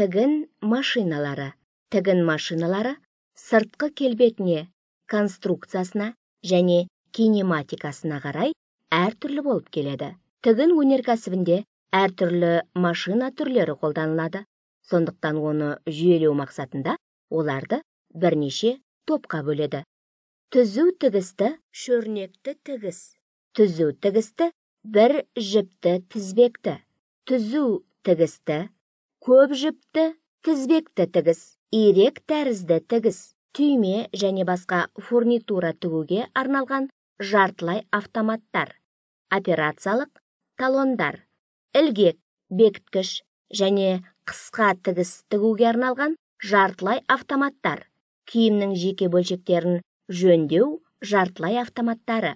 тігін машиналары тігін машиналары сыртқы келбетіне конструкциясына және кинематикасына қарай әртүрлі болып келеді тігін өнеркәсібінде әртүрлі машина түрлері қолданылады сондықтан оны жүйелеу мақсатында оларды бірнеше топқа бөледі түзу тігісті шөрнекті тігіс түзу тігісті бір жіпті тізбекті түзу тігісті көп жіпті тізбекті тігіс ирек тәрізді тігіс түйме және басқа фурнитура тігуге арналған жартылай автоматтар операциялық талондар ілгек бекіткіш және қысқа тігіс тігуге арналған жартылай автоматтар киімнің жеке бөлшектерін жөндеу жартылай автоматтары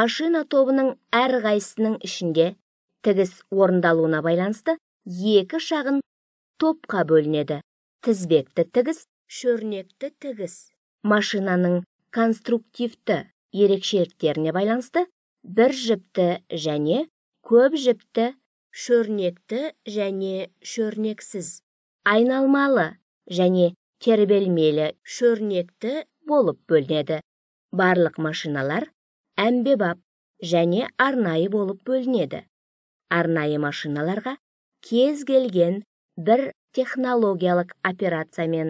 машина тобының әр ішінде тігіс орындалуына байланысты екі шағын топқа бөлінеді тізбекті тігіс шөрнекті тігіс машинаның конструктивті ерекшеліктеріне байланысты бір жіпті және көп жіпті шөрнекті және шөрнексіз айналмалы және тербелмелі шөрнекті болып бөлінеді барлық машиналар әмбебап және арнайы болып бөлінеді арнайы машиналарға кез келген бір технологиялық операциямен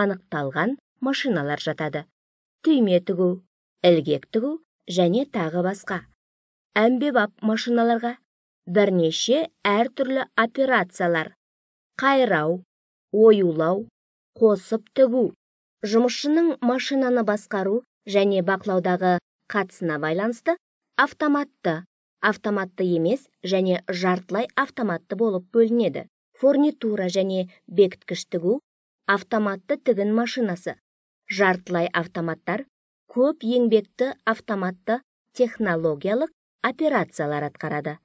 анықталған машиналар жатады түйме тігу ілгек тігу және тағы басқа әмбебап машиналарға бірнеше әртүрлі операциялар қайрау оюлау қосып тігу жұмысшының машинаны басқару және бақылаудағы қатысына байланысты автоматты автоматты емес және жартылай автоматты болып бөлінеді фурнитура және бекіткіш тігу автоматты тігін машинасы жартылай автоматтар көп еңбекті автоматты технологиялық операциялар атқарады